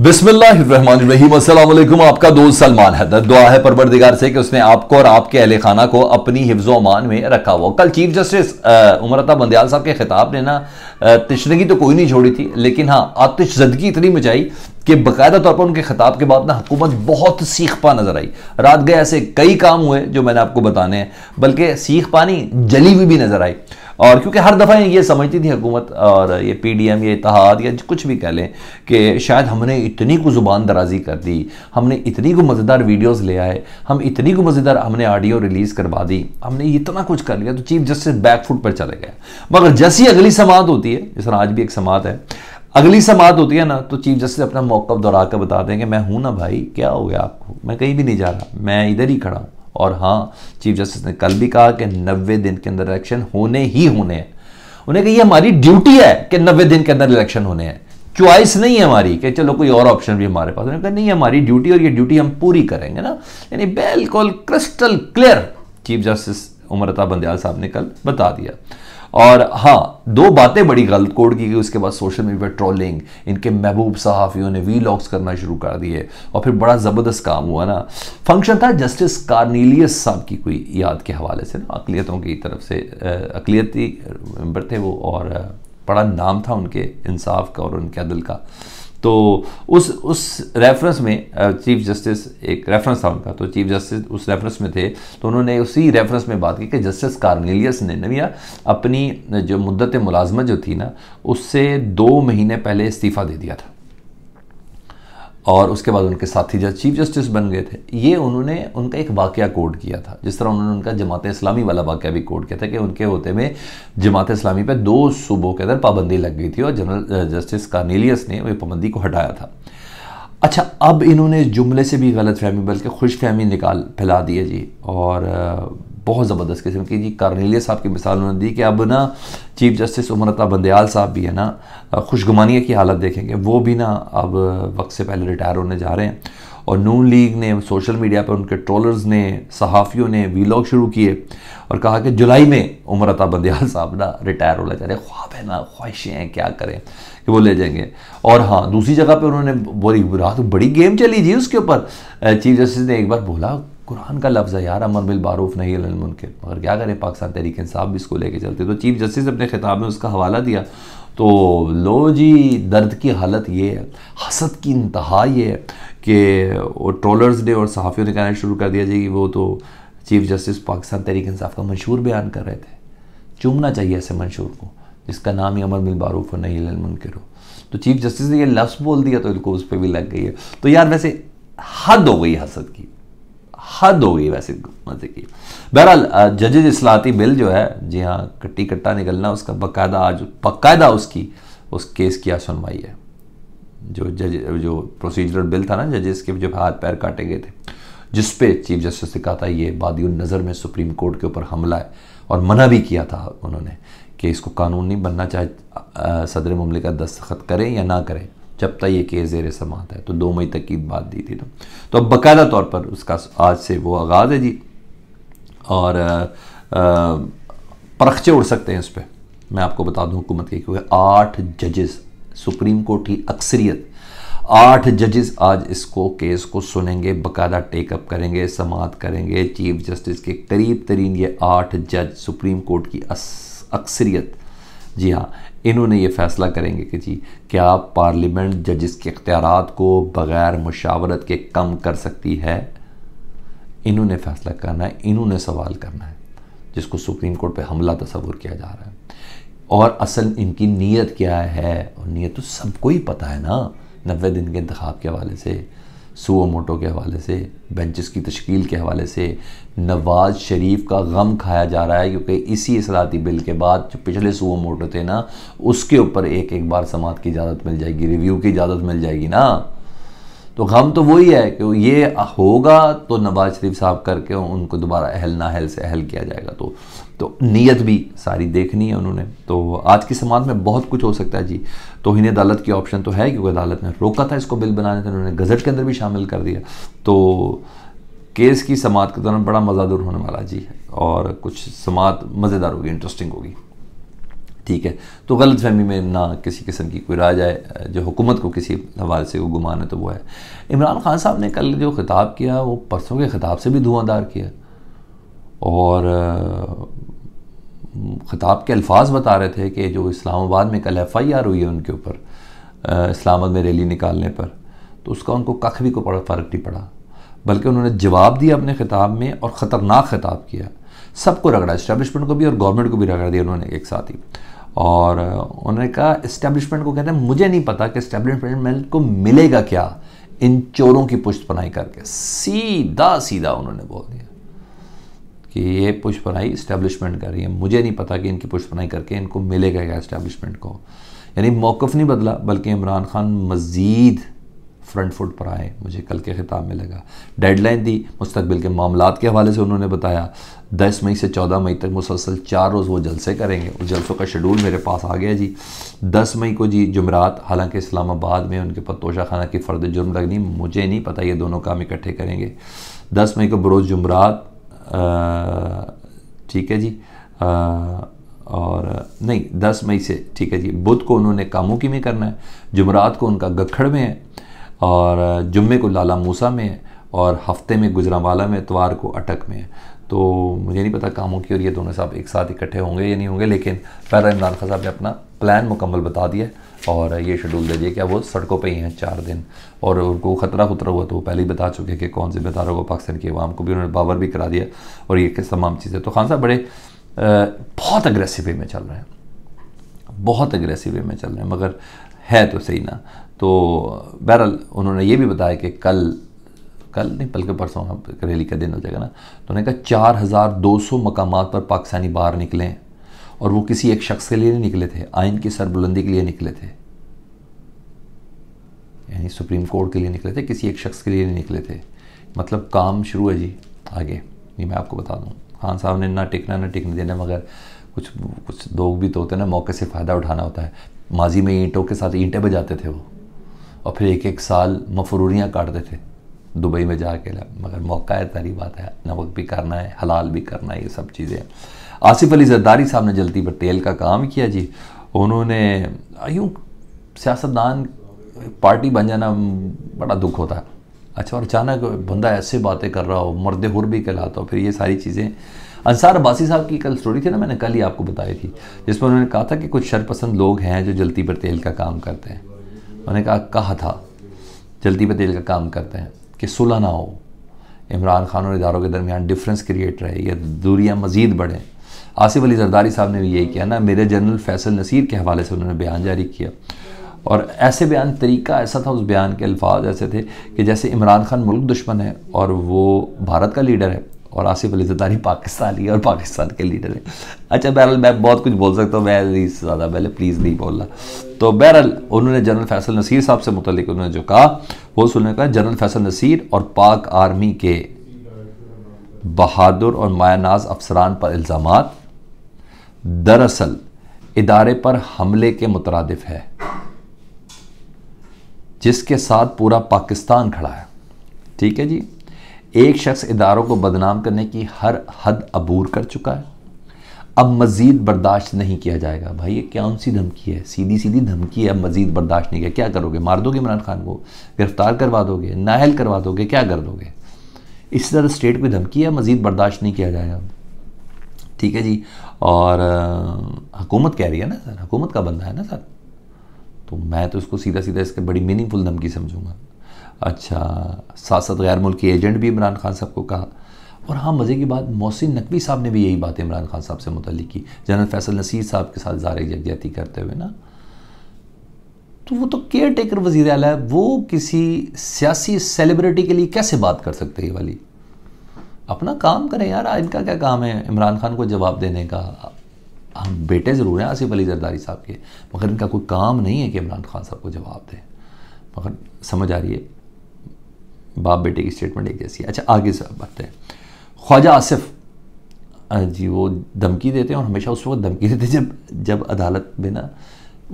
बिस्मिल्लाम आपका दोस्त सलमान हैदर दुआ है परवरदिगार से कि उसने आपको और आपके अहल खाना को अपनी हिफ्जो मान में रखा हुआ कल चीफ जस्टिस उमरता बंदयाल साहब के खिताब ने ना तशनगी तो कोई नहीं छोड़ी थी लेकिन हाँ आतिश जदगी इतनी मचाई कि बाकायदा तौर पर उनके खिताब के बाद ना हुकूमत बहुत सीख पा नजर आई रात गए ऐसे कई काम हुए जो मैंने आपको बताने हैं बल्कि सीख पानी जली हुई भी, भी नजर आई और क्योंकि हर दफ़ा ये समझती थी हुकूमत और ये पी डी एम ये इतिहाद या कुछ भी कह लें कि शायद हमने इतनी को ज़ुबान दराजी कर दी हमने इतनी को मज़ेदार वीडियोस ले आए हम इतनी को मज़ेदार हमने ऑडियो रिलीज़ करवा दी हमने इतना कुछ कर लिया तो चीफ जस्टिस बैकफुट पर चले गए मगर जैसी अगली समात होती है जिस आज भी एक समात है अगली समात होती है ना तो चीफ जस्टिस अपना मौका दोहरा कर बता दें कि मैं हूँ ना भाई क्या हो गया आपको मैं कहीं भी नहीं जा रहा मैं इधर ही खड़ा हूँ और हाँ चीफ जस्टिस ने कल भी कहा कि नब्बे दिन के अंदर इलेक्शन होने ही होने हैं उन्हें कही हमारी ड्यूटी है कि नब्बे दिन के अंदर इलेक्शन होने हैं च्वाइस नहीं है हमारी कि चलो कोई और ऑप्शन भी हमारे पास उन्होंने कहा नहीं हमारी ड्यूटी और ये ड्यूटी हम पूरी करेंगे ना यानी बिल्कुल crystal clear chief justice उमरता Bandial साहब ने कल बता दिया और हाँ दो बातें बड़ी गलत कोड की गई उसके बाद सोशल मीडिया पर ट्रोलिंग इनके महबूब सहाफ़ियों ने वी लॉग्स करना शुरू कर दिए और फिर बड़ा ज़बरदस्त काम हुआ ना फंक्शन था जस्टिस कार्नीलियस साहब की कोई याद के हवाले से ना अकलीतों की तरफ से अकलीती मेम्बर थे वो और बड़ा नाम था उनके इंसाफ का और उनके अदल का तो उस उस रेफरेंस में चीफ uh, जस्टिस एक रेफरेंस था उनका तो चीफ जस्टिस उस रेफरेंस में थे तो उन्होंने उसी रेफरेंस में बात की कि जस्टिस कार्नेलियस ने नविया अपनी जो मुद्दत मुलाजमत जो थी ना उससे दो महीने पहले इस्तीफ़ा दे दिया था और उसके बाद उनके साथी जज चीफ जस्टिस बन गए थे ये उन्होंने उनका एक वाक्य कोड किया था जिस तरह उन्होंने उनका जमात इस्लामी वाला वाक्य भी कोड किया था कि उनके होते में जमात इस्लामी पर दो सूबों के अंदर पाबंदी लग गई थी और जनरल जस्टिस कार्नीलियस ने वह पाबंदी को हटाया था अच्छा अब इन्होंने जुमले से भी गलत फहमी बल्कि खुश फहमी निकाल फैला दी है जी और बहुत ज़बरदस्त किस्म की जी कार्नेलिया साहब की मिसाल उन्होंने दी कि अब ना चीफ जस्टिस उमरता बंदयाल साहब भी है ना खुशगुमानिया की हालत देखेंगे वो भी ना अब वक्त से पहले रिटायर होने जा रहे हैं और नून लीग ने सोशल मीडिया पर उनके ट्रोलर्स ने सहाफ़ियों ने वीलॉग शुरू किए और कहा कि जुलाई में उमरता बंदयाल साहब ना रिटायर होना चाह रहे ख्वाब है ना ख्वाहिशें हैं क्या करें कि वो ले जाएंगे और हाँ दूसरी जगह पे उन्होंने बोली रात बड़ी गेम चली जी उसके ऊपर चीफ जस्टिस ने एक बार बोला कुरान का लफ्ज़ है यार अमर बिलबारूफ नहीं मुनकर मगर क्या करें पाकिस्तान तहरीक साहब भी इसको लेके चलते तो चीफ जस्टिस अपने खिताब में उसका हवाला दिया तो लो जी दर्द की हालत ये है हसद की इंतहा ये है कि ट्रोलर्स डे और सहाफ़ियों ने कहना शुरू कर दिया जी वो तो चीफ जस्टिस पाकिस्तान तहरीक साहब का मंशूर बयान कर रहे थे चूमना चाहिए ऐसे मंशूर को जिसका नाम ही अमर बिलबारूफ और नहीं मुनकर हो तो चीफ जस्टिस ने ये लफ्ज़ बोल दिया तो इनको उस पर भी लग गई है तो यार वैसे हद हो गई हसद की हद हो गई वैसे मजे की बहरहाल जजेज असलाती बिल जो है जी हाँ कट्टी कट्टा निकलना उसका बाकायदा आज बाकायदा उसकी उस केस की आज सुनवाई है जो जज जो प्रोसीजरल बिल था ना जजेस के जो हाथ पैर काटे गए थे जिस पे चीफ जस्टिस ने कहा था ये बादी नज़र में सुप्रीम कोर्ट के ऊपर हमला है और मना भी किया था उन्होंने कि इसको कानून नहीं बनना चाहे सदर ममलिका दस्तखत करें या ना करें जब तक ये केस जेर समात है तो दो मई तक की बात दी थी तो तो अब बाकायदा तौर पर उसका आज से वो आगाज़ है जी और परखचे उड़ सकते हैं उस पर मैं आपको बता दूँ हुकूमत के क्योंकि आठ जजेस सुप्रीम कोर्ट की अक्सरियत आठ जजेस आज इसको केस को सुनेंगे बकायदा टेकअप करेंगे समात करेंगे चीफ जस्टिस के करीब तरीन ये आठ जज सुप्रीम कोर्ट की अक्सरियत जी हाँ इन्होंने ये फैसला करेंगे कि जी क्या पार्लियामेंट जजिस के अख्तियार को बग़ैर मुशावरत के कम कर सकती है इन्होंने फैसला करना है इन्होंने सवाल करना है जिसको सुप्रीम कोर्ट पे हमला तस्वूर किया जा रहा है और असल इनकी नीयत क्या है और नीयत तो सबको ही पता है ना नबे दिन के इंतब के हवाले से सुओ मोटो के हवाले से बेंचेस की तश्कील के हवाले से नवाज शरीफ का गम खाया जा रहा है क्योंकि इसी असराती बिल के बाद जो पिछले सुओ मोटो थे ना उसके ऊपर एक एक बार समात की इजाज़त मिल जाएगी रिव्यू की इजाज़त मिल जाएगी ना तो गम तो वही है कि ये होगा तो नवाज शरीफ साहब करके उनको दोबारा अहल नाहल से अहल किया जाएगा तो तो नीयत भी सारी देखनी है उन्होंने तो आज की समाज में बहुत कुछ हो सकता है जी तो तोहन अदालत की ऑप्शन तो है क्योंकि अदालत ने रोका था इसको बिल बनाने से उन्होंने गजट के अंदर भी शामिल कर दिया तो केस की समात के दौरान बड़ा मज़ादुर होने वाला जी और कुछ समात मज़ेदार होगी इंटरेस्टिंग होगी ठीक है तो गलत फहमी में ना किसी किस्म की कोई राय जाए जो हुकूमत को किसी हवाले से वो गुमान है तो वो है इमरान खान साहब ने कल जो खिताब किया वो परसों के खिताब से भी धुआंधार किया और खिताब के अल्फाज बता रहे थे कि जो इस्लामाबाद में कल एफ आई आर हुई है उनके ऊपर इस्लामाबाद में रैली निकालने पर तो उसका उनको कख भी को फ़र्क नहीं पड़ा बल्कि उन्होंने जवाब दिया अपने खिताब में और ख़तरनाक खिताब किया सबको रगड़ा इस्टेबलिशमेंट को भी और गवर्नमेंट को भी रगड़ दिया उन्होंने एक साथ ही और उन्होंने कहा इस्टेब्लिशमेंट को कहते हैं मुझे नहीं पता कि इस्टेब्लिशमेंट को मिलेगा क्या इन चोरों की पुष्ट पनाई करके सीधा सीधा उन्होंने बोल दिया कि ये पुष्ट पनाई इस्टेब्लिशमेंट कर रही है मुझे नहीं पता कि इनकी पुष्ट पनाई करके इनको मिलेगा क्या इस्टेब्लिशमेंट को यानी मौकफ़ नहीं बदला बल्कि इमरान खान मज़ीद फ्रंट फुट पर आए मुझे कल के खिताब में लगा डेडलाइन दी मुस्तबिल के मामला के हवाले से उन्होंने बताया दस मई से चौदह मई तक मुसलसल चार रोज़ वो जलसे करेंगे उस जलसों का शेड्यूल मेरे पास आ गया जी दस मई को जी जुमरात हालांकि इस्लामाबाद में उनके पर तोशा खाना की फ़र्द जुर्म लगनी मुझे नहीं पता ये दोनों काम इकट्ठे करेंगे दस मई को बरोज़ जुमरात ठीक है जी आ, और नहीं दस मई से ठीक है जी बुध को उन्होंने कामुकी में करना है जुमरात को उनका गखड़ में है और जुम्मे को लाला मूसा में है और हफ्ते में गुजरावाला में इतवार को अटक में है तो मुझे नहीं पता कामों की और ये दोनों साहब एक साथ इकट्ठे होंगे या नहीं होंगे लेकिन पैरा इमरान खान साहब ने अपना प्लान मुकम्मल बता दिया और ये शेड्यूल दे दिया कि वो सड़कों पे ही हैं चार दिन और उनको खतरा खुतरा हुआ तो वो पहले ही बता चुके कि कौन जिम्मेदारों को पाकिस्तान की अवाम को भी उन्होंने बावर भी करा दिया और ये किस तमाम चीज़ें तो खान साहब बड़े बहुत अग्रेसिव वे में चल रहे हैं बहुत अग्रेसिव वे में चल रहे हैं मगर है तो सही ना तो बहरहाल उन्होंने ये भी बताया कि कल कल नहीं बल्कि परसों रैली का दिन हो जाएगा ना तो उन्होंने कहा चार हज़ार दो सौ मकाम पर पाकिस्तानी बाहर निकले और वो किसी एक शख्स के लिए नहीं निकले थे आइन की सरबुलंदी के लिए निकले थे यानी सुप्रीम कोर्ट के लिए निकले थे किसी एक शख्स के लिए नहीं निकले थे मतलब काम शुरू है जी आगे ये मैं आपको बता दूँ खान साहब ने ना टिकना ना टिकने देना मगर कुछ कुछ लोग भी तो होते हैं ना मौके से फ़ायदा उठाना होता है माजी में ईंटों के साथ ईंटें बजाते थे वो और फिर एक एक साल मफरूरियाँ काटते थे दुबई में जा के मगर मौका है तारी बात है नमक भी करना है हलाल भी करना है ये सब चीज़ें आसिफ अली जरदारी साहब ने जलती पर तेल का काम किया जी उन्होंने यूँ सियासतदान पार्टी बन जाना बड़ा दुख होता है अच्छा और अचानक बंदा ऐसे बातें कर रहा हो मर्द हुर भी कहलाता हो फिर ये सारी चीज़ें अंसार अब्बासी साहब की कल स्टोरी थी ना मैंने कल ही आपको बताई थी जिसमें उन्होंने कहा था कि कुछ शरपसंद लोग हैं जो जलती पर तेल का काम करते हैं उन्होंने कहा कहा था जलती पर तेल का काम करते हैं कि सुलह ना हो इमरान खान और इदारों के दरमियान डिफरेंस क्रिएट रहे या दूरियाँ मजीद बढ़ें आसिफ अली जरदारी साहब ने भी यही किया ना मेरे जनरल फैसल नसीर के हवाले से उन्होंने बयान जारी किया और ऐसे बयान तरीका ऐसा था उस बयान के अल्फाज ऐसे थे कि जैसे इमरान खान मुल्क दुश्मन है और वो भारत का लीडर है और आसिफ अली जदारी पाकिस्तानी और पाकिस्तान के लीडर हैं अच्छा बहरहाल मैं बहुत कुछ बोल सकता हूँ मैं नहीं ज़्यादा पहले प्लीज़ नहीं बोल रहा तो बहरहाल उन्होंने जनरल फैसल नसीर साहब से मुतलिक उन्होंने जो कहा वो सुनने का जनरल फैसल नसीर और पाक आर्मी के बहादुर और मायानाज अफसरान पर इल्ज़ाम दरअसल इदारे पर हमले के मुतरदफ है जिसके साथ पूरा पाकिस्तान खड़ा है ठीक है जी एक शख्स इदारों को बदनाम करने की हर हद अबूर कर चुका है अब मज़ीद बर्दाश्त नहीं किया जाएगा भाई ये कौन सी धमकी है सीधी सीधी धमकी है अब मज़ीद बर्दाश्त नहीं किया क्या करोगे मार दोगे इमरान खान को गिरफ़्तार करवा दोगे नाहल करवा दोगे क्या कर दोगे इस तरह स्टेट को धमकी है मज़ीद बर्दाश्त नहीं किया जाएगा ठीक है जी और हुकूमत कह रही है ना सर हुकूमत का बंदा है ना सर तो मैं तो इसको सीधा सीधा इसके बड़ी मीनिंगफुल धमकी समझूंगा अच्छा साथ साथ गैर मुल्की एजेंट भी इमरान खान साहब को कहा और हाँ मज़े की बात मोहसिन नकवी साहब ने भी यही बात इमरान खान साहब से मुतल की जनरल फैसल नसीर साहब के साथ ज़ाहिर जगजहती करते हुए ना तो वो तो केयर टेकर वजीर अल है वो किसी सियासी सेलिब्रिटी के लिए कैसे बात कर सकते हैं वाली अपना काम करें यार इनका क्या काम है इमरान खान को जवाब देने का हम बेटे ज़रूर हैं आसिफ अली जरदारी साहब के मगर इनका कोई काम नहीं है कि इमरान खान साहब को जवाब दें मगर समझ आ रही है बाप बेटे की स्टेटमेंट एक जैसी है अच्छा आगे से बढ़ते हैं ख्वाजा आसिफ जी वो धमकी देते हैं और हमेशा उस वक्त धमकी देते हैं जब जब अदालत में ना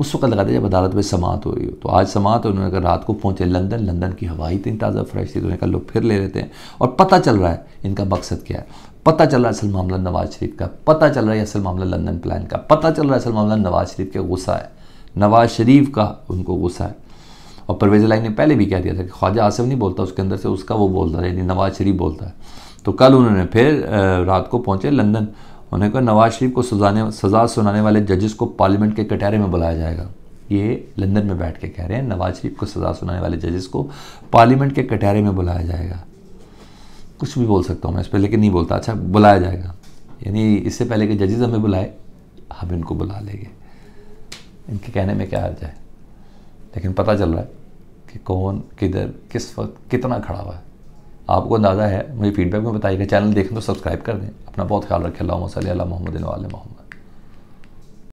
उस वक्त लगाते जब अदालत में समात हो रही हो तो आज समात हो उन्होंने कहा रात को पहुंचे लंदन लंदन की हवा इतनी ताज़ा फ्रेश थी तो उन्होंने कहा लोग फिर ले लेते हैं और पता चल रहा है इनका मकसद क्या है पता चल रहा है असल मामला नवाज शरीफ का पता चल रहा है असल मामला लंदन प्लान का पता चल रहा है असल मामला नवाज शरीफ का गुस्सा है नवाज शरीफ का उनको गुस्सा है और परवेज लाई ने पहले भी कह दिया था कि ख्वाजा आसिफ नहीं बोलता उसके अंदर से उसका वो बोलता था यानी नवाज शरीफ बोलता है तो कल उन्होंने फिर रात को पहुँचे लंदन उन्होंने कहा नवाज शरीफ को सजाने सजा सुनाने वाले जजेस को पार्लियामेंट के कटहरे में बुलाया जाएगा ये लंदन में बैठ के कह रहे हैं नवाज शरीफ को सजा सुनाने वाले जजेस को पार्लियामेंट के कटहरे में बुलाया जाएगा कुछ भी बोल सकता हूँ मैं इस पर लेकिन नहीं बोलता अच्छा बुलाया जाएगा यानी इससे पहले कि जजेस हमें बुलाए हम इनको बुला लेंगे इनके कहने में क्या आ जाए लेकिन पता चल रहा है कि कौन किधर किस वक्त कितना खड़ा हुआ है आपको अंदाज़ा है मुझे फीडबैक में बताइएगा चैनल देखें तो सब्सक्राइब कर दें अपना बहुत ख्याल रखें अल्लाह मसल मोहम्मद मोहम्मद